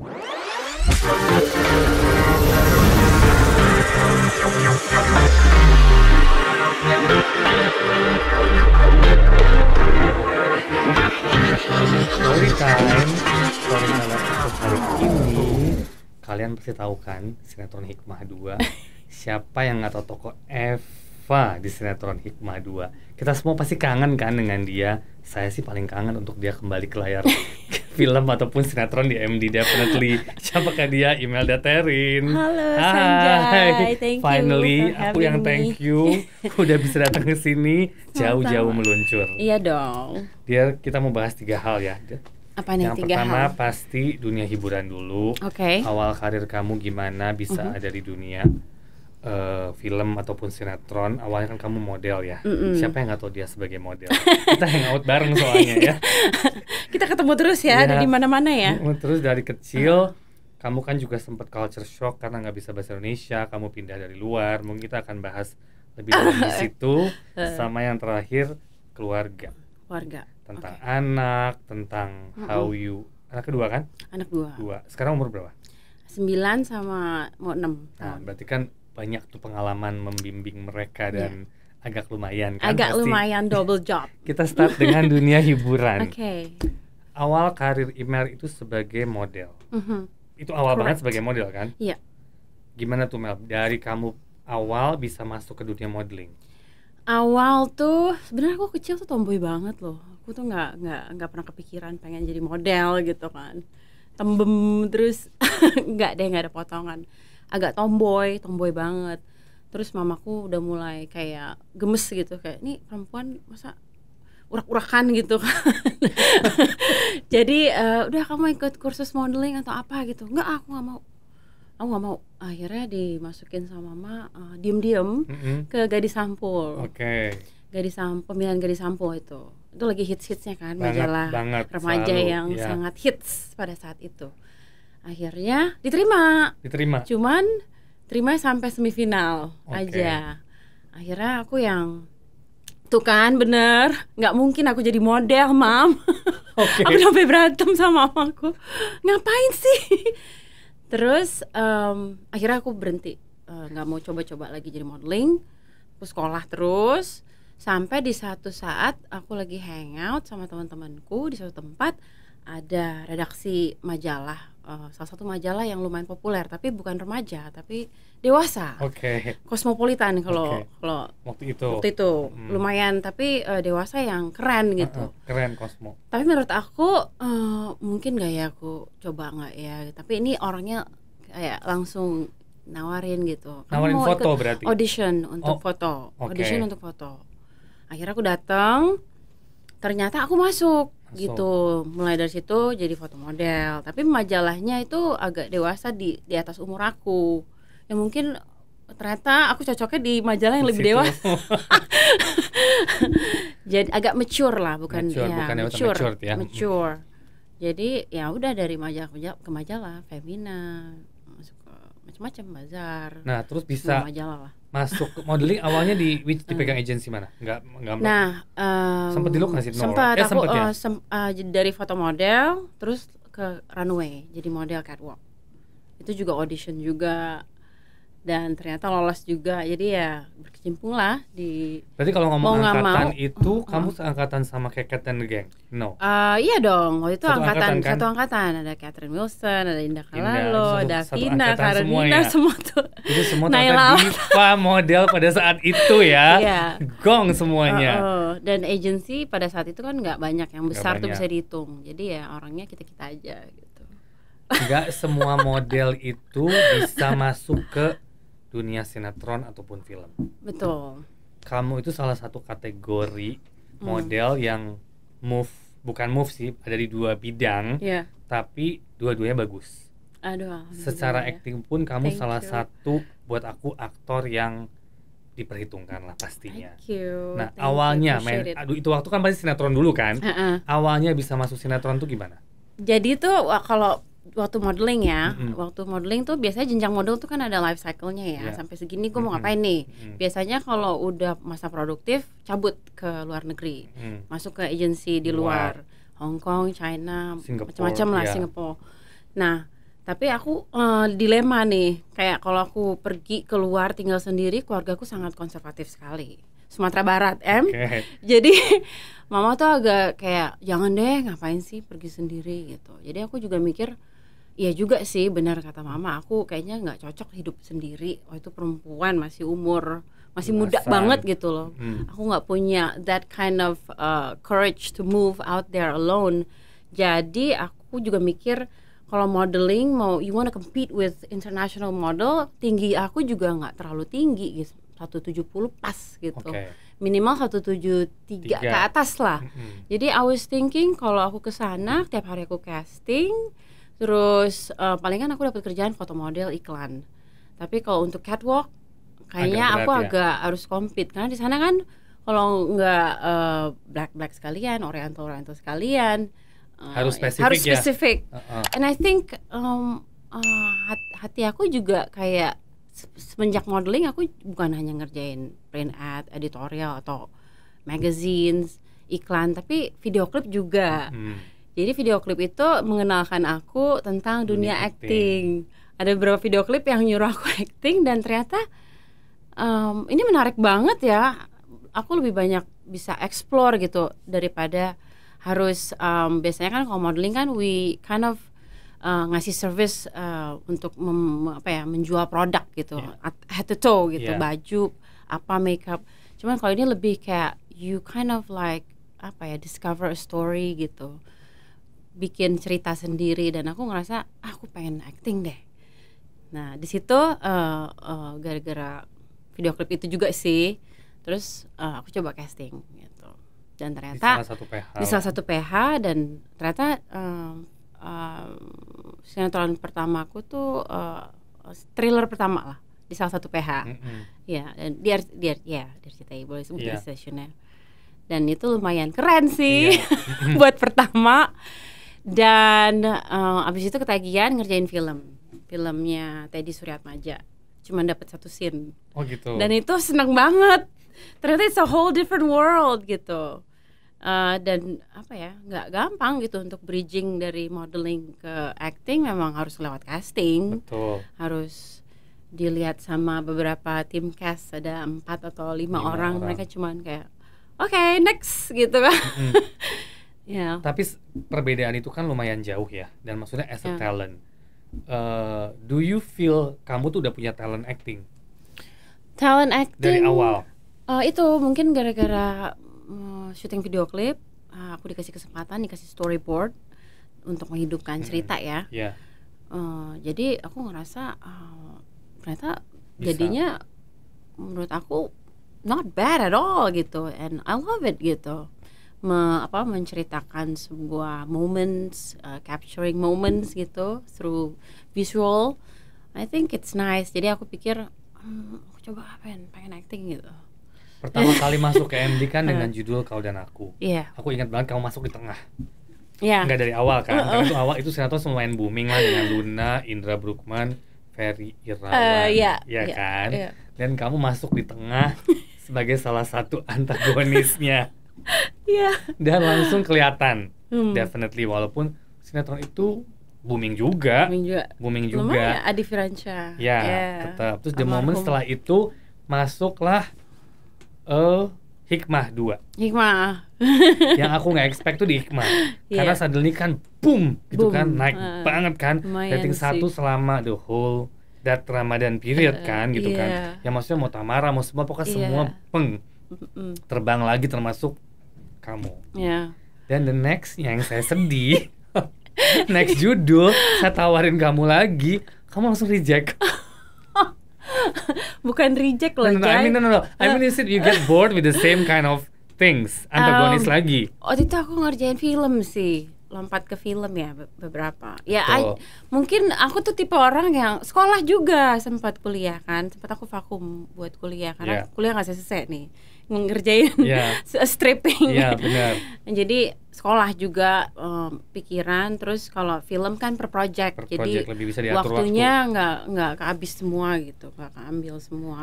story time story time hari ini kalian pasti tahu kan sinetron hikmah 2 siapa yang nggak tahu toko F Deva di sinetron Hikmah 2. Kita semua pasti kangen kan dengan dia. Saya sih paling kangen untuk dia kembali ke layar film ataupun sinetron di MD definitely. Siapakah dia? Imelda Terin. Halo Hai. Sanjay, thank Finally, aku yang me. thank you udah bisa datang ke sini jauh-jauh meluncur. Iya dong. Dia kita mau bahas tiga hal ya. Apa nih yang tiga pertama hal? pasti dunia hiburan dulu. Okay. Awal karir kamu gimana bisa uh mhm. -huh. ada di dunia uh, film ataupun sinetron awalnya kan kamu model ya mm -mm. siapa yang nggak tahu dia sebagai model kita hangout bareng soalnya ya kita ketemu terus ya, ya dari mana-mana ya terus dari kecil kamu kan juga sempat culture shock karena nggak bisa bahasa Indonesia kamu pindah dari luar mungkin kita akan bahas lebih dalam di situ eh. sama yang terakhir keluarga keluarga tentang okay. anak tentang mm -mm. how you anak kedua kan anak dua dua sekarang umur berapa sembilan sama mau enam Nah, berarti kan banyak tuh pengalaman membimbing mereka iya. dan agak lumayan kan agak pasti. lumayan double job kita start dengan dunia hiburan okay. awal karir Imer itu sebagai model mm -hmm. itu awal Correct. banget sebagai model kan yeah. gimana tuh Mel dari kamu awal bisa masuk ke dunia modeling awal tuh sebenarnya aku kecil tuh tomboy banget loh aku tuh nggak nggak nggak pernah kepikiran pengen jadi model gitu kan tembem terus nggak deh nggak ada potongan agak tomboy tomboy banget terus mamaku udah mulai kayak gemes gitu kayak ini perempuan masa urak-urakan gitu kan jadi uh, udah kamu ikut kursus modeling atau apa gitu enggak aku nggak mau aku nggak mau akhirnya dimasukin sama mama uh, diem-diem mm -hmm. ke gadis sampul oke okay. gadis sampul pemilihan gadis sampul itu itu lagi hits-hitsnya kan banget, majalah banget, remaja selalu, yang ya. sangat hits pada saat itu akhirnya diterima diterima cuman terima sampai semifinal okay. aja akhirnya aku yang tuh kan bener nggak mungkin aku jadi model mam okay. aku sampai berantem sama mamaku ngapain sih terus um, akhirnya aku berhenti eh, nggak uh, mau coba-coba lagi jadi modeling aku sekolah terus sampai di satu saat aku lagi hangout sama teman-temanku di satu tempat ada redaksi majalah Eh, salah satu majalah yang lumayan populer tapi bukan remaja tapi dewasa. Oke. Okay. Kosmopolitan kalau okay. kalau waktu itu. Waktu itu hmm. lumayan tapi uh, dewasa yang keren gitu. Uh, uh, keren Kosmo. Tapi menurut aku uh, mungkin gak ya aku coba nggak ya. Tapi ini orangnya kayak langsung nawarin gitu. nawarin mau foto berarti. Audition untuk oh, foto. Okay. Audition untuk foto. Akhirnya aku datang ternyata aku masuk gitu mulai dari situ jadi foto model tapi majalahnya itu agak dewasa di di atas umur aku yang mungkin ternyata aku cocoknya di majalah yang lebih Situ. dewasa jadi agak mature lah bukan mature, ya, bukan mature, mature ya mature jadi ya udah dari majalah ke majalah Femina masuk ke macam-macam bazar nah terus bisa majalah lah masuk modeling awalnya di which dipegang hmm. agensi mana? Enggak enggak. Nah, um, sempat di look gak sih? Sempat eh, aku eh, ya? uh, sem uh, dari foto model terus ke runway jadi model catwalk. Itu juga audition juga dan ternyata lolos juga jadi ya berkecimpung lah di berarti kalau ngomong mau angkatan mau, itu uh, kamu seangkatan sama keket dan geng no uh, iya dong waktu itu satu angkatan, angkatan kan? satu angkatan ada Catherine Wilson ada Indah Kalalo ada Vina Karina semua, ya. semua tuh itu semua Naila Diva model pada saat itu ya yeah. gong semuanya uh, uh, dan agency pada saat itu kan nggak banyak yang besar banyak. tuh bisa dihitung jadi ya orangnya kita kita aja gitu nggak semua model itu bisa masuk ke dunia sinetron ataupun film. Betul. Kamu itu salah satu kategori hmm. model yang move bukan move sih ada di dua bidang yeah. tapi dua-duanya bagus. Aduh. Secara ya. acting pun kamu Thank salah you. satu buat aku aktor yang diperhitungkan lah pastinya. Thank you. Nah Thank awalnya you. main, aduh itu waktu kan pasti sinetron dulu kan. Uh -uh. Awalnya bisa masuk sinetron tuh gimana? Jadi tuh kalau waktu modeling ya, mm-hmm. waktu modeling tuh biasanya jenjang model tuh kan ada life cyclenya ya. Yeah. Sampai segini gue mau mm-hmm. ngapain nih? Mm-hmm. Biasanya kalau udah masa produktif cabut ke luar negeri, mm-hmm. masuk ke agensi di luar, luar. Hong Kong, China, macam-macam lah yeah. Singapura. Nah, tapi aku uh, dilema nih. Kayak kalau aku pergi keluar tinggal sendiri, keluargaku sangat konservatif sekali. Sumatera Barat, em. Okay. Jadi mama tuh agak kayak jangan deh ngapain sih pergi sendiri gitu. Jadi aku juga mikir Iya juga sih, benar kata mama. Aku kayaknya nggak cocok hidup sendiri. Oh itu perempuan masih umur masih muda Masan. banget gitu loh. Hmm. Aku nggak punya that kind of uh, courage to move out there alone. Jadi aku juga mikir kalau modeling mau you wanna compete with international model, tinggi aku juga nggak terlalu tinggi gitu. 170 pas gitu. Okay. Minimal 173 Tiga. ke atas lah. -hmm. Jadi I was thinking kalau aku kesana tiap hari aku casting Terus uh, palingan aku dapat kerjaan foto model iklan. Tapi kalau untuk catwalk kayaknya agak aku ya? agak harus kompet karena di sana kan kalau nggak uh, black black sekalian, oriental oriental sekalian eh, harus ya, spesifik harus ya? spesifik. Ya? And I think um, uh, hati aku juga kayak semenjak modeling aku bukan hanya ngerjain print ad, editorial atau magazines, iklan, tapi video klip juga. Hmm jadi video klip itu mengenalkan aku tentang dunia, dunia acting. acting. Ada beberapa video klip yang nyuruh aku acting dan ternyata um, ini menarik banget ya. Aku lebih banyak bisa explore gitu daripada harus um, biasanya kan kalau modeling kan we kind of uh, ngasih service uh, untuk mem, apa ya menjual produk gitu yeah. head to toe gitu yeah. baju apa makeup cuman kalau ini lebih kayak you kind of like apa ya discover a story gitu bikin cerita sendiri dan aku ngerasa ah, aku pengen acting deh nah di situ uh, uh, gara-gara video klip itu juga sih terus uh, aku coba casting gitu dan ternyata di salah satu PH di salah satu PH dan ternyata uh, uh, sinetron pertama aku tuh uh, thriller pertama lah di salah satu PH mm -hmm. ya dan di di ya di RCTI boleh sebut yeah. stasiunnya dan itu lumayan keren sih yeah. buat pertama dan uh, abis itu ketagihan ngerjain film filmnya Teddy Suryatmaja cuma dapat satu scene oh gitu dan itu seneng banget ternyata it's a whole different world gitu uh, dan apa ya nggak gampang gitu untuk bridging dari modeling ke acting memang harus lewat casting Betul. harus dilihat sama beberapa tim cast ada empat atau lima, lima orang. orang mereka cuman kayak oke okay, next gitu kan mm -hmm. Yeah. Tapi perbedaan itu kan lumayan jauh ya. Dan maksudnya as a yeah. talent, uh, do you feel kamu tuh udah punya talent acting? Talent acting dari awal. Uh, itu mungkin gara-gara eh, syuting video klip, aku dikasih kesempatan, dikasih storyboard untuk menghidupkan cerita ya. Yeah. Iya. Uh, jadi aku ngerasa uh, ternyata Bisa. jadinya menurut aku not bad at all gitu, and I love it gitu me, apa menceritakan sebuah moments, uh, capturing moments gitu through visual. I think it's nice. Jadi aku pikir hmm, aku coba apa ya, pengen acting gitu. Pertama kali masuk ke MD kan dengan uh. judul Kau dan Aku. Iya. Yeah. Aku ingat banget kamu masuk di tengah. Iya. Yeah. Enggak dari awal kan. Uh -uh. itu awal itu sinetron semuanya booming lah dengan Luna, Indra Brukman, Ferry Irawan. Uh, eh, yeah. Ya yeah, iya, kan? Yeah. Dan kamu masuk di tengah sebagai salah satu antagonisnya yeah. Dan langsung kelihatan. Hmm. Definitely walaupun sinetron itu booming juga. Booming juga. Booming juga. ya, Adi Firanca Ya, yeah. tetap. Terus Amarhum. the moment setelah itu masuklah uh, Hikmah dua Hikmah. yang aku nggak expect tuh di Hikmah. yeah. Karena suddenly kan boom gitu boom. kan naik uh, banget kan. Rating satu selama the whole that Ramadan period uh, kan gitu yeah. kan. yang ya, maksudnya mau Tamara mau semua pokoknya yeah. semua peng. Terbang lagi termasuk kamu. Yeah. Dan the next yang saya sedih, next judul saya tawarin kamu lagi, kamu langsung reject. Bukan reject loh, no, no, no, I mean, no, no, no. I mean, is it you get bored with the same kind of things, um, antagonis um, lagi? Oh itu aku ngerjain film sih lompat ke film ya beberapa ya I, mungkin aku tuh tipe orang yang sekolah juga sempat kuliah kan sempat aku vakum buat kuliah karena yeah. kuliah nggak selesai nih mengerjain yeah. Iya. stripping. yeah, benar. Jadi sekolah juga um, pikiran terus kalau film kan per project. Per jadi project lebih bisa waktunya nggak waktu. nggak kehabis semua gitu, nggak keambil semua.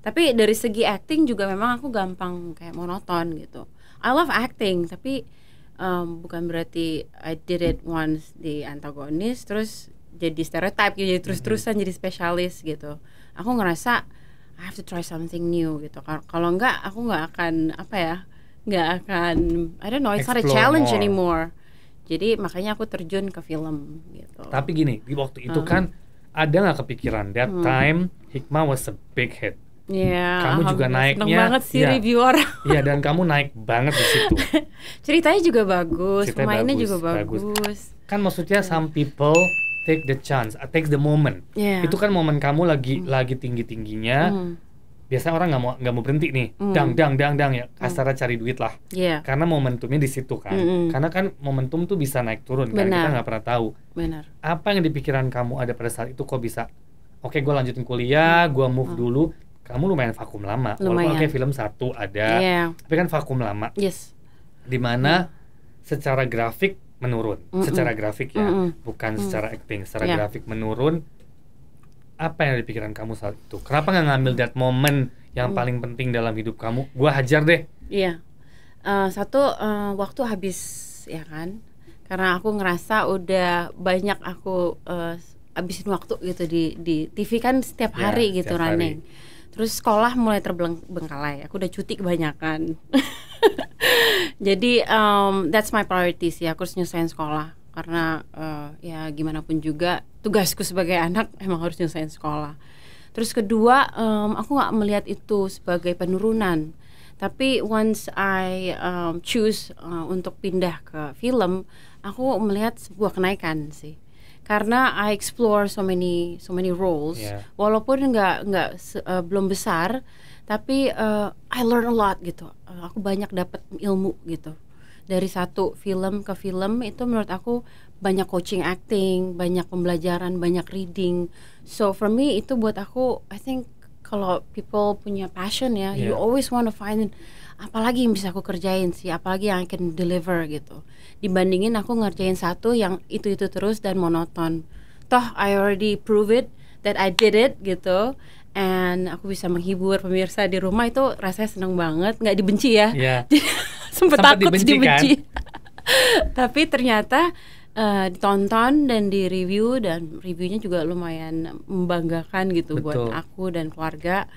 Tapi dari segi acting juga memang aku gampang kayak monoton gitu. I love acting, tapi um, bukan berarti I did it once di antagonis terus jadi stereotype jadi mhm. terus-terusan mm -hmm. jadi spesialis gitu. Aku ngerasa I have to try something new gitu kalau enggak aku nggak akan apa ya nggak akan I don't know it's Explore not a challenge more. anymore jadi makanya aku terjun ke film gitu tapi gini di waktu itu hmm. kan ada nggak kepikiran that hmm. time Hikmah was a big hit yeah, kamu juga naiknya. Seneng banget sih ya, review Iya, dan kamu naik banget di situ. Ceritanya juga bagus, Ceritanya mainnya bagus, juga bagus. bagus. Kan maksudnya some people take the chance, uh, take the moment. Yeah. Itu kan momen kamu lagi mm. lagi tinggi tingginya. Mm. Biasanya orang nggak mau nggak mau berhenti nih, mm. dang dang dang dang ya, mm. kasarnya mm. cari duit lah. Yeah. Karena momentumnya di situ kan. Mm -hmm. Karena kan momentum tuh bisa naik turun kan. Benar. kita nggak pernah tahu. Benar. Apa yang di kamu ada pada saat itu kok bisa? Oke, okay, gue lanjutin kuliah, gue move mm. dulu. Kamu lumayan vakum lama. Lumayan. Walaupun oke film satu ada, yeah. tapi kan vakum lama. Yes. Dimana mm. secara grafik menurun mm -mm. secara grafik ya, mm -mm. bukan mm secara acting, secara yeah. grafik menurun. Apa yang ada di pikiran kamu saat itu? Kenapa nggak ngambil that moment yang mm. paling penting dalam hidup kamu? Gua hajar deh. Iya. Yeah. Uh, satu uh, waktu habis ya kan, karena aku ngerasa udah banyak aku uh, eh, abisin waktu gitu di di TV kan setiap iya, hari yeah, gitu setiap running. Hari terus sekolah mulai terbengkalai aku udah cuti kebanyakan jadi um, that's my priority sih aku harus nyusahin sekolah karena uh, ya gimana pun juga tugasku sebagai anak emang harus nyusahin sekolah terus kedua um, aku nggak melihat itu sebagai penurunan tapi once I um, choose uh, untuk pindah ke film aku melihat sebuah kenaikan sih karena I explore so many so many roles yeah. walaupun nggak nggak uh, belum besar tapi uh, I learn a lot gitu uh, aku banyak dapat ilmu gitu dari satu film ke film itu menurut aku banyak coaching acting banyak pembelajaran banyak reading so for me itu buat aku I think kalau people punya passion ya yeah. you always want to find apalagi yang bisa aku kerjain sih apalagi yang I can deliver gitu dibandingin aku ngerjain satu yang itu itu terus dan monoton toh I already prove it that I did it gitu and aku bisa menghibur pemirsa di rumah itu rasanya seneng banget nggak dibenci ya yeah. Iya. sempet, takut dibenci, kan? dibenci. Kan? tapi ternyata uh, ditonton dan di review dan reviewnya juga lumayan membanggakan gitu Betul. buat aku dan keluarga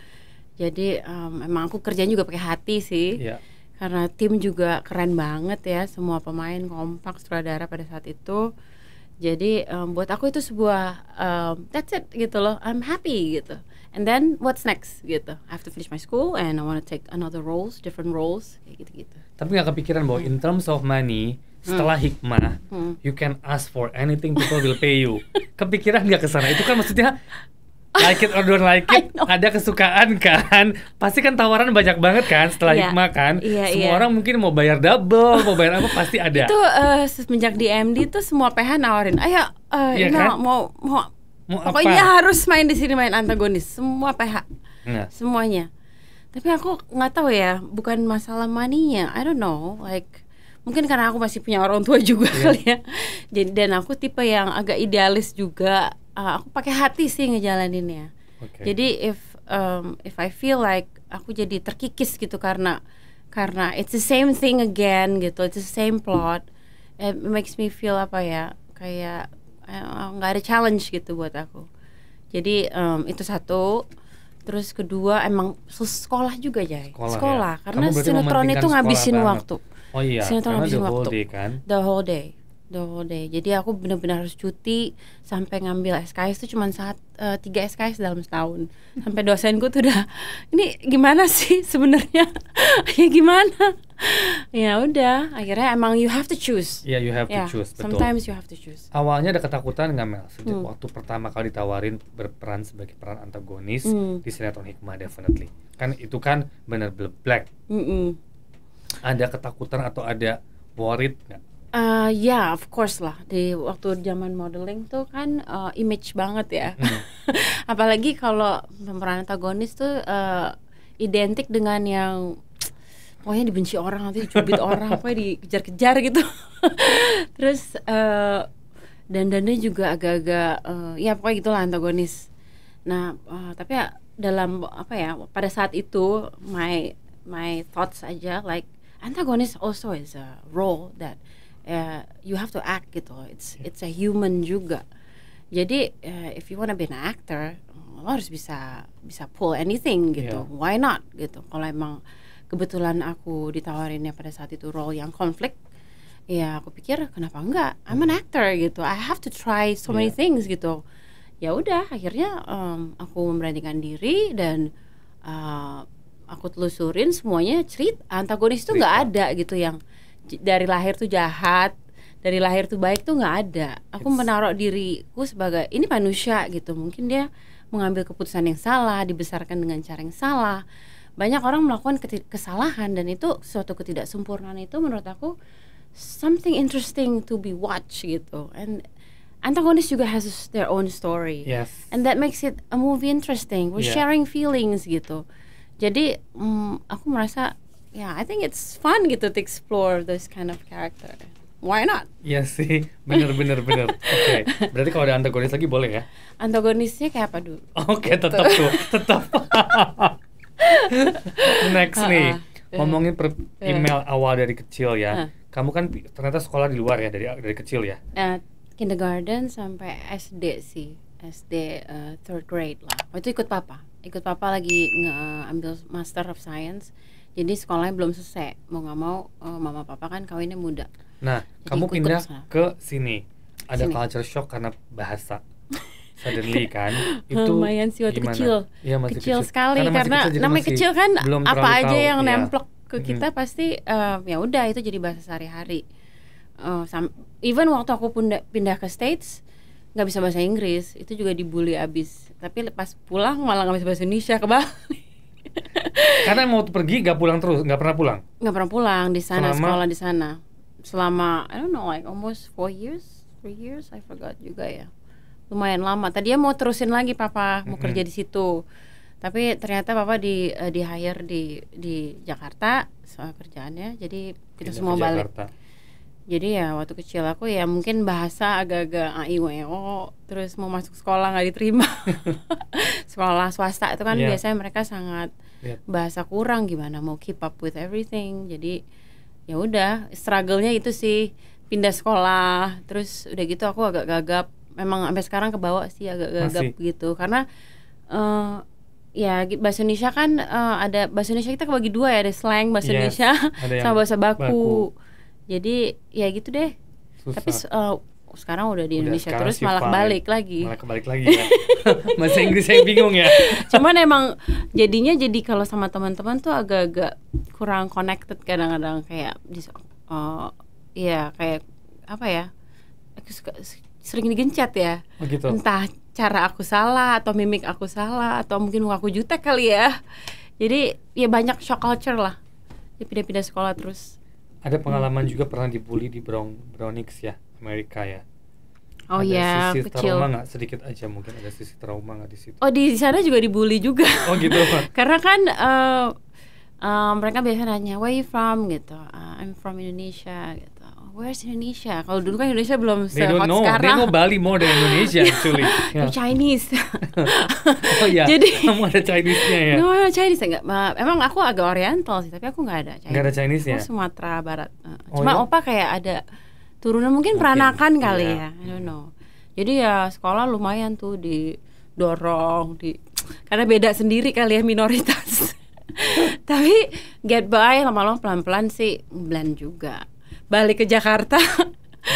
jadi um, emang aku kerjaan juga pakai hati sih. Yeah. Karena tim juga keren banget ya, semua pemain kompak sutradara pada saat itu. Jadi um, buat aku itu sebuah um, that's it gitu loh. I'm happy gitu. And then what's next gitu. I have to finish my school and I want to take another roles, different roles kayak gitu-gitu. Tapi gak kepikiran bahwa in hmm. terms of money setelah hmm. hikmah hmm. you can ask for anything people will pay you. kepikiran gak ke sana? Itu kan maksudnya like it or don't like it, ada kesukaan kan? Pasti kan tawaran banyak banget kan setelah yeah. hikmah kan? Yeah, semua yeah. orang mungkin mau bayar double, mau bayar apa pasti ada. Itu uh, semenjak di MD itu semua PH nawarin, ayo uh, eh, yeah, kan? mau mau, mau pokoknya apa? harus main di sini main antagonis, semua PH, yeah. semuanya. Tapi aku nggak tahu ya, bukan masalah maninya, I don't know, like mungkin karena aku masih punya orang tua juga yeah. kali ya jadi dan aku tipe yang agak idealis juga uh, aku pakai hati sih ngejalaninnya okay. jadi if um, if I feel like aku jadi terkikis gitu karena karena it's the same thing again gitu it's the same plot it makes me feel apa ya kayak eh, nggak uh, ada challenge gitu buat aku jadi um, itu satu terus kedua emang sekolah juga ya sekolah, sekolah. Ya. karena sinetron itu ngabisin sekolah waktu Oh iya. Sinetron habisin waktu. Whole day, kan? The whole day. The whole day. Jadi aku benar-benar harus cuti sampai ngambil SKS itu cuma saat eh, tiga SKS dalam setahun. Sampai dosenku tuh udah ini gimana sih sebenarnya? ya gimana? ya udah, akhirnya emang you have to choose. Iya, yeah, you have yeah, to ya, choose. Betul. Sometimes you have to choose. Awalnya ada ketakutan nggak Mel? Sejak hmm. waktu pertama kali ditawarin berperan sebagai peran antagonis hmm. di sinetron Hikmah definitely. Kan itu kan bener-bener black. Mm -mm ada ketakutan atau ada worried nggak? Uh, ya, yeah, of course lah. Di waktu zaman modeling tuh kan uh, image banget ya. Hmm. Apalagi kalau pemeran antagonis tuh uh, identik dengan yang pokoknya dibenci orang nanti dicubit orang, pokoknya dikejar-kejar gitu. Terus uh, dandannya juga agak-agak uh, ya pokoknya gitulah antagonis. Nah, uh, tapi ya dalam apa ya pada saat itu my my thoughts aja like Antagonis also is a role that uh, you have to act gitu it's it's a human juga jadi uh, if you wanna be an actor lo harus bisa bisa pull anything gitu yeah. why not gitu kalau emang kebetulan aku ditawarinnya pada saat itu role yang konflik ya aku pikir kenapa enggak I'm an hmm. actor gitu I have to try so many yeah. things gitu ya udah akhirnya um, aku memberanikan diri dan uh, aku telusurin semuanya cerita antagonis itu nggak ada gitu yang dari lahir tuh jahat dari lahir tuh baik tuh nggak ada aku It's... menaruh diriku sebagai ini manusia gitu mungkin dia mengambil keputusan yang salah dibesarkan dengan cara yang salah banyak orang melakukan kesalahan dan itu suatu ketidaksempurnaan itu menurut aku something interesting to be watch gitu and antagonis juga has their own story yes. and that makes it a movie interesting we're yeah. sharing feelings gitu jadi um, aku merasa ya yeah, I think it's fun gitu to explore those kind of character why not? Iya sih, bener bener bener. Oke, okay. berarti kalau ada antagonis lagi boleh ya? Antagonisnya kayak apa dulu? Oke, okay, gitu. tetap tuh, tetap. Next ah, nih, ah. ngomongin per eh. email awal dari kecil ya. Ah. Kamu kan ternyata sekolah di luar ya dari dari kecil ya? Eh, kindergarten sampai SD sih, SD eh, third grade lah. Waktu itu ikut papa ikut papa lagi ngambil master of science jadi sekolahnya belum selesai mau nggak mau eh, mama papa kan kawinnya muda nah jadi kamu pindah ke sini ada sini. culture shock karena bahasa suddenly kan itu lumayan sih waktu gimana? kecil ya, masih kecil, kecil sekali karena, karena kecil namanya kecil kan apa aja tahu, yang ya. nemplok ke kita pasti uh, ya udah itu jadi bahasa sehari-hari uh, even waktu aku pindah, pindah ke states nggak bisa bahasa Inggris itu juga dibully abis tapi pas pulang malah nggak bisa bahasa Indonesia ke Bali karena mau pergi gak pulang terus nggak pernah pulang nggak pernah pulang di sana selama, sekolah di sana selama I don't know like almost four years three years I forgot juga ya lumayan lama Tadi ya mau terusin lagi papa mau mm -hmm. kerja di situ tapi ternyata papa di eh, di hire di di Jakarta soal kerjaannya jadi kita Pindah semua balik Jakarta jadi ya waktu kecil aku ya mungkin bahasa agak-agak aiweo ah, terus mau masuk sekolah nggak diterima sekolah swasta itu kan yeah. biasanya mereka sangat yeah. bahasa kurang gimana mau keep up with everything jadi ya udah struggle-nya itu sih pindah sekolah terus udah gitu aku agak gagap memang sampai sekarang kebawa sih agak gagap Masih. gitu karena uh, ya bahasa Indonesia kan uh, ada bahasa Indonesia kita kebagi dua ya ada slang bahasa yes, Indonesia sama bahasa baku, baku jadi ya gitu deh Susah. tapi uh, sekarang udah di Indonesia udah, terus malah balik lagi malah kebalik lagi ya bahasa Inggris saya bingung ya cuman emang jadinya jadi kalau sama teman-teman tuh agak-agak kurang connected kadang-kadang kayak uh, iya kayak apa ya sering digencet ya oh gitu. entah cara aku salah atau mimik aku salah atau mungkin aku jutek kali ya jadi ya banyak shock culture lah ya pindah-pindah sekolah terus ada pengalaman juga pernah dibully di Brown Brownix ya Amerika ya Oh ada ya, sisi kecil. trauma nggak sedikit aja mungkin ada sisi trauma nggak di situ? Oh di sana juga dibully juga. Oh gitu. Karena kan uh, uh, mereka biasanya nanya, where you from gitu, uh, I'm from Indonesia. Gitu where's Indonesia? Kalau dulu kan Indonesia belum se hot know. sekarang. They know Bali more than Indonesia actually. Yeah. Yeah. Chinese. oh iya. Jadi kamu ada Chinese-nya ya. No, no Chinese enggak. Emang aku agak oriental sih, tapi aku enggak ada Chinese. Enggak ada chinese ya. Aku Sumatera Barat. Eh, eh. Oh, Cuma iya? opa kayak ada turunan mungkin, mungkin peranakan kali kali iya. ya. I don't know. Jadi ya sekolah lumayan tuh didorong di karena beda sendiri kali ya minoritas. tapi get by lama-lama pelan-pelan sih blend juga balik ke Jakarta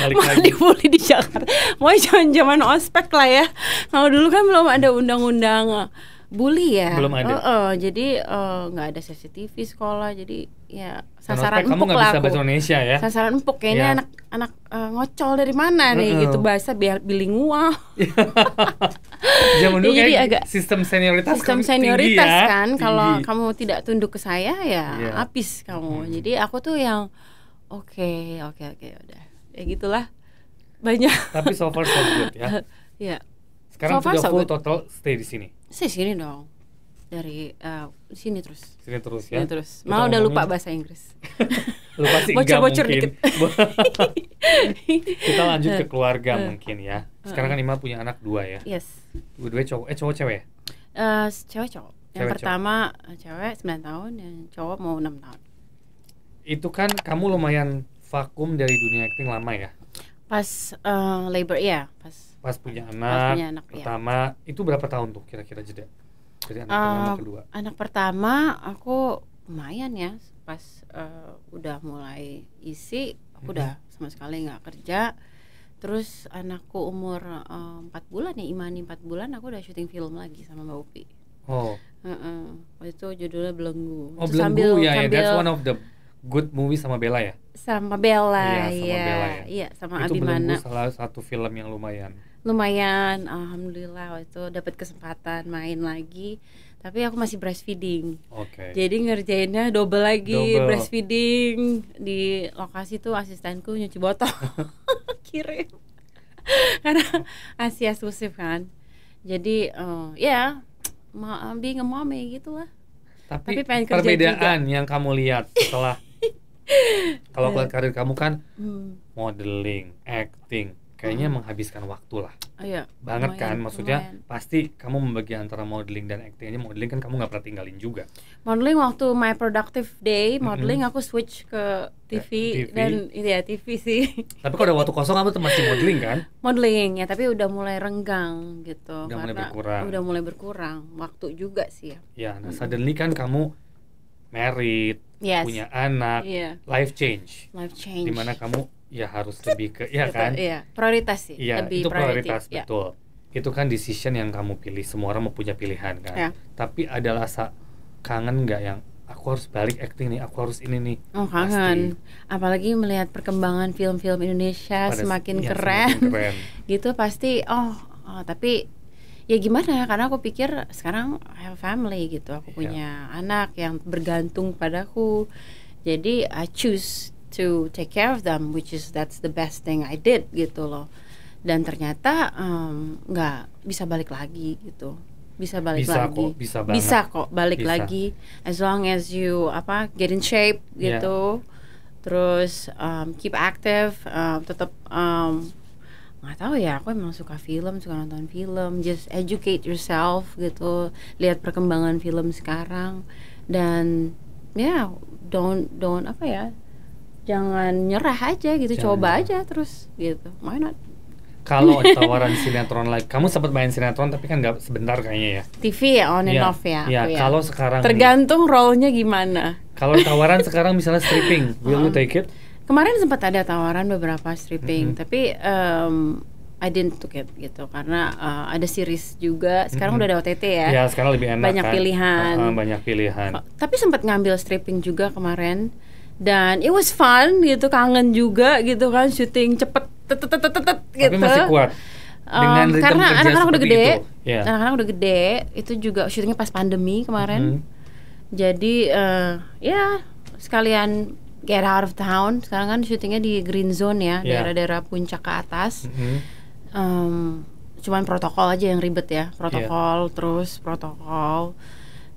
balik mau dibully di Jakarta mau zaman zaman ospek lah ya kalau dulu kan belum ada undang-undang eh, bully ya belum ada uh, uh, jadi eh, nggak uh, ada CCTV sekolah jadi ya sasaran ospek, empuk kamu lah bisa bahasa Indonesia ya sasaran empuk kayaknya ya. anak anak uh, ngocol dari mana nih uh -uh. gitu bahasa bilingual Jaman dulu jadi agak sistem senioritas kan sistem senioritas ya. kan kalau kamu tidak tunduk ke saya ya yeah. habis kamu hmm. jadi aku tuh yang Oke, oke, oke, udah. Ya gitulah. Banyak. Tapi so far so good ya. Iya. Sekarang so far, sudah so full good. total stay di sini. Stay sini dong. Dari uh, sini terus. Sini terus ya. Sini terus. Mau udah lupa bahasa Inggris. lupa sih bocor, bocor mungkin. Kita lanjut ke keluarga uh, mungkin ya. Eh, Sekarang kan Ima punya anak dua ya. Yes. Dua cowok, eh ya? cowok cewek. Eh uh, cewek cowok. Yang cewek, pertama cowok. cewek 9 tahun, yang cowok mau 6 tahun itu kan kamu lumayan vakum dari dunia acting lama ya? Pas uh, labor ya, pas. Pas punya anak. Pas punya anak iya. pertama ya. itu berapa tahun tuh kira-kira jeda? jadi anak uh, pertama kedua. Anak pertama aku lumayan ya, pas uh, udah mulai isi aku hmm. udah mm-hmm. sama sekali nggak kerja. Terus anakku umur eh, empat uh, bulan ya Imani empat bulan aku udah syuting film lagi sama Mbak Upi. Oh. Uh -uh. Waktu itu judulnya Belenggu. Oh, Belenggu sambil, ya, ya sambil, that's one of the Good Movie sama Bella ya? Sama Bella, iya, sama ya. Bella ya. Iya, sama itu Abimana. Itu salah satu film yang lumayan. Lumayan, alhamdulillah waktu itu dapat kesempatan main lagi. Tapi aku masih breastfeeding. Oke. Okay. Jadi ngerjainnya double lagi double. breastfeeding di lokasi tuh asistenku nyuci botol kirim. Karena Asia susif kan. Jadi uh, ya yeah, being a mommy ya gitu lah. Tapi, Tapi perbedaan juga. yang kamu lihat setelah Kalau yeah. karir kamu kan hmm. modeling, acting, kayaknya hmm. menghabiskan waktu lah. Iya. Banget lumayan, kan, maksudnya lumayan. pasti kamu membagi antara modeling dan acting. Ini modeling kan kamu nggak pernah tinggalin juga. Modeling waktu my productive day, modeling mm -hmm. aku switch ke ya, TV, eh, TV. dan ya TV sih. Tapi kalau ada waktu kosong kamu tuh masih modeling kan? modeling ya, tapi udah mulai renggang gitu. Udah mulai berkurang. Udah mulai berkurang waktu juga sih ya. Ya, nah mm suddenly kan kamu married, yes. punya anak, yeah. life change. Life change. Dimana kamu ya harus lebih ke ya kan? Iya, prioritas sih. Iya, itu prioritas iya. betul. Yeah. Itu kan decision yang kamu pilih. Semua orang mau punya pilihan kan. Yeah. Tapi ada rasa kangen nggak yang aku harus balik acting nih, aku harus ini nih. Oh kangen, pasti. apalagi melihat perkembangan film-film Indonesia Pada semakin, ya, keren, semakin keren, gitu pasti. Oh, oh tapi ya gimana karena aku pikir sekarang I have family gitu aku iya. punya anak yang bergantung padaku jadi I choose to take care of them which is that's the best thing I did gitu loh dan ternyata nggak um, bisa balik lagi gitu bisa balik bisa lagi kok, bisa, bisa kok balik bisa. lagi as long as you apa get in shape iya. gitu yeah. terus um, keep active um, tetap um, nggak tahu ya aku emang suka film suka nonton film just educate yourself gitu lihat perkembangan film sekarang dan ya yeah, don't don't apa ya jangan nyerah aja gitu jangan. coba aja terus gitu why not kalau tawaran sinetron lagi kamu sempat main sinetron tapi kan nggak sebentar kayaknya ya TV ya on and yeah. off ya yeah, ya kalau sekarang tergantung role-nya gimana kalau tawaran sekarang misalnya stripping will you take it Kemarin sempat ada tawaran beberapa stripping, mm -hmm. tapi um, I didn't took it gitu karena uh, ada series juga. Sekarang mm-hmm. udah ada OTT ya. Ya sekarang lebih enak. Banyak kan? pilihan. Uh, huh banyak pilihan. tapi sempat ngambil stripping juga kemarin dan it was fun gitu kangen juga gitu kan syuting cepet tetet gitu. Tapi masih kuat. Dengan um, karena anak-anak udah gede, yeah. anak-anak udah gede, itu juga syutingnya pas pandemi kemarin. Mm-hmm. Jadi uh, ya sekalian get out of town. Sekarang kan syutingnya di green zone ya, daerah daerah-daerah puncak ke atas. Mm-hmm. Um, cuman protokol aja yang ribet ya, protokol yeah. terus protokol.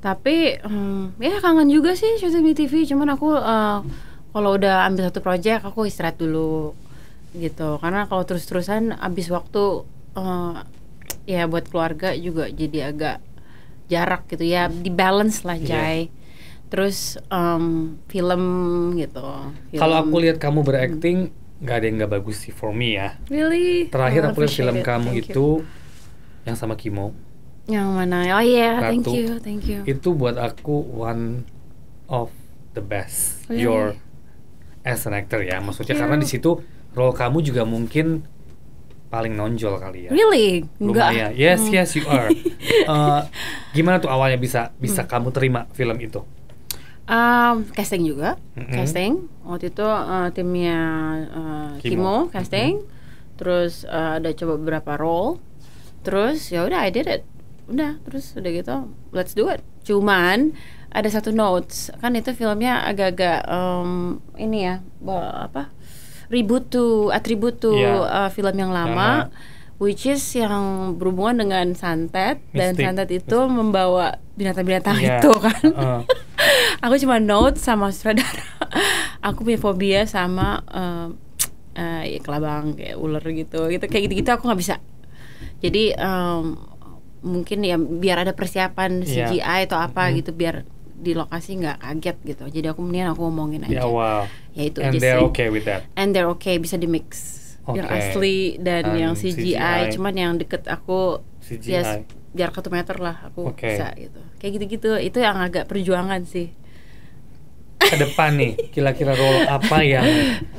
Tapi um, ya kangen juga sih syuting di TV. Cuman aku uh, kalau udah ambil satu project aku istirahat dulu gitu. Karena kalau terus-terusan habis waktu uh, ya buat keluarga juga jadi agak jarak gitu ya, di balance lah iya. Jai. Yeah terus um, film gitu kalau aku lihat kamu berakting nggak hmm. ada yang nggak bagus sih for me ya really terakhir oh, aku lihat film it. kamu thank itu you. yang sama Kimo yang mana oh iya yeah, thank you thank you itu buat aku one of the best really? your as an actor ya maksudnya karena you. di situ role kamu juga mungkin paling nonjol kali ya. Really? Enggak. Yes, hmm. yes you are. uh, gimana tuh awalnya bisa bisa hmm. kamu terima film itu? Um, casting juga, mm-hmm. casting. Waktu itu uh, timnya uh, Kimo. Kimo casting. Mm-hmm. Terus uh, ada coba beberapa role. Terus ya udah I did it. Udah, terus udah gitu, let's do it. Cuman ada satu notes, kan itu filmnya agak-agak um, ini ya, apa? ribut to atribut to yeah. Iya. uh, film yang lama. uh-huh. which is yang berhubungan dengan santet Mystic. dan santet itu Mystic. membawa binatang-binatang yeah. itu kan. Uh. aku cuma note sama sutradara aku punya fobia sama uh, uh, ya kelabang kayak ular gitu gitu kayak gitu gitu aku nggak bisa jadi um, mungkin ya biar ada persiapan iya. CGI yeah. atau apa mm. gitu biar di lokasi nggak kaget gitu jadi aku mendingan aku ngomongin ya, aja yeah, wow. ya itu and aja they're okay with that and they're okay bisa di mix okay. yang asli dan um, yang CGI, CGI cuman yang deket aku CGI. ya biar satu meter lah aku okay. bisa gitu kayak gitu-gitu itu yang agak perjuangan sih ke depan nih kira-kira role apa yang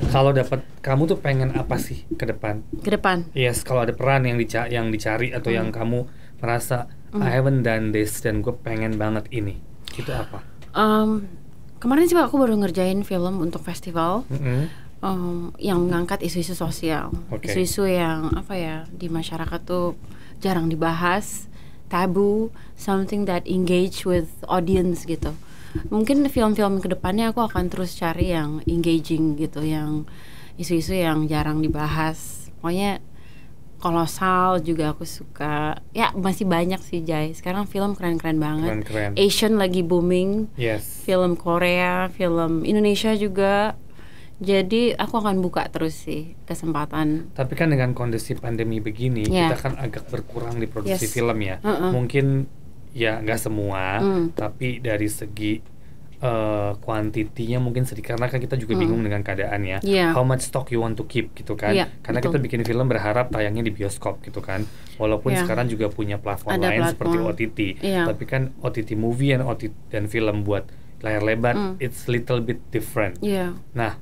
kalau dapat kamu tuh pengen apa sih ke depan ke depan yes kalau ada peran yang dicari yang dicari atau mm. yang hmm. kamu merasa mm. I hmm. haven't done this dan gue pengen banget ini itu apa um, kemarin sih aku baru ngerjain film untuk festival mm -hmm. um, yang mengangkat isu-isu sosial isu isu-isu yang apa ya di masyarakat tuh jarang dibahas tabu something that engage with audience gitu mungkin film-film kedepannya aku akan terus cari yang engaging gitu yang isu-isu yang jarang dibahas pokoknya kolosal juga aku suka ya masih banyak sih Jai sekarang film keren-keren banget keren, keren. Asian lagi booming yes. film Korea film Indonesia juga jadi aku akan buka terus sih kesempatan. Tapi kan dengan kondisi pandemi begini, yeah. kita kan agak berkurang di produksi yes. film ya. Uh -uh. Mungkin ya nggak semua hmm. tapi dari segi uh, eh, kuantitinya mungkin sedikit karena kan kita juga hmm. bingung dengan keadaannya yeah. how much stock you want to keep gitu kan yeah, karena betul. kita bikin film berharap tayangnya di bioskop gitu kan walaupun yeah. sekarang juga punya platform Ada lain platform. seperti OTT yeah. tapi kan OTT movie dan OTT dan film buat layar lebar hmm. it's little bit different yeah. nah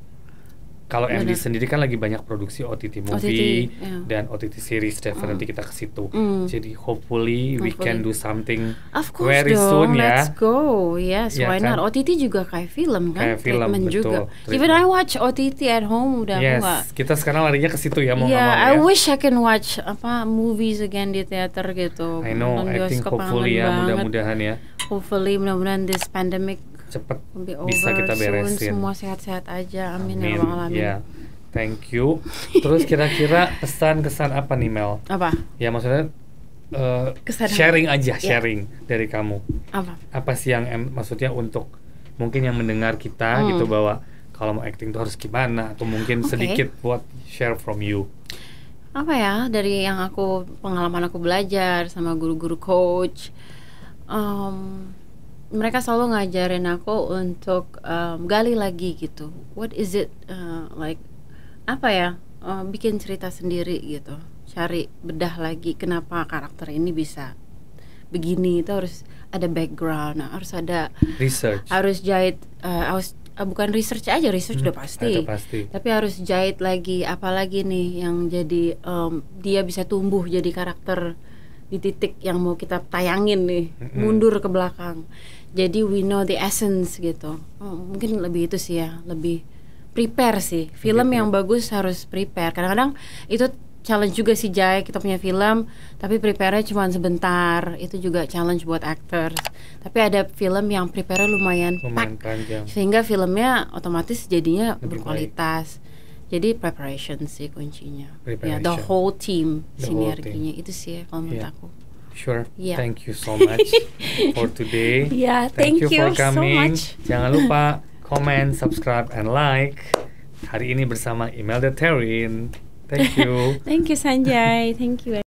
kalau MD sendiri kan lagi banyak produksi OTT movie OTT, yeah. dan OTT series definitely mm. nanti kita ke situ. Mm. Jadi hopefully, hopefully we can do something of course very dong, soon ya. Let's go. Yes, yeah, why kan? not? OTT juga kayak film kan? Kayak film Treatment betul. juga. Treatment. Even I watch OTT at home udah yes, gak. kita sekarang larinya ke situ ya mau yeah, mau ya. I wish I can watch apa movies again di teater gitu. I know, I think hopefully ya mudah-mudahan ya. Hopefully mudah-mudahan this pandemic cepat bisa kita beresin. Semua sehat-sehat aja. Amin, amin. ya amin. Yeah. Thank you. Terus kira-kira pesan-kesan apa nih Mel? Apa? Ya maksudnya uh, sharing aja, yeah. sharing dari kamu. Apa? Apa sih yang em maksudnya untuk mungkin yang mendengar kita hmm. gitu bahwa kalau mau acting tuh harus gimana atau mungkin okay. sedikit buat share from you apa ya dari yang aku pengalaman aku belajar sama guru-guru coach um, mereka selalu ngajarin aku untuk um, gali lagi gitu what is it uh, like apa ya uh, bikin cerita sendiri gitu cari bedah lagi kenapa karakter ini bisa begini itu harus ada background harus ada research harus jahit uh, harus uh, bukan research aja research hmm, udah pasti, pasti tapi harus jahit lagi apalagi nih yang jadi um, dia bisa tumbuh jadi karakter di titik yang mau kita tayangin nih hmm. mundur ke belakang jadi we know the essence gitu oh, mungkin lebih itu sih ya lebih prepare sih film yang bagus harus prepare kadang-kadang itu challenge juga sih Jai kita punya film tapi prepare-nya cuma sebentar itu juga challenge buat aktor. tapi ada film yang prepare lumayan, lumayan pack, panjang sehingga filmnya otomatis jadinya Lebih berkualitas baik. jadi preparation sih kuncinya preparation. ya the whole team the sinerginya whole itu sih ya, kalau menurut yeah. aku Sure. Yeah. Thank you so much for today. Yeah, thank, thank you, you for coming. So much. Jangan lupa comment, subscribe, and like. Hari ini bersama Imelda Terin. Thank you. thank you Sanjay. Thank you.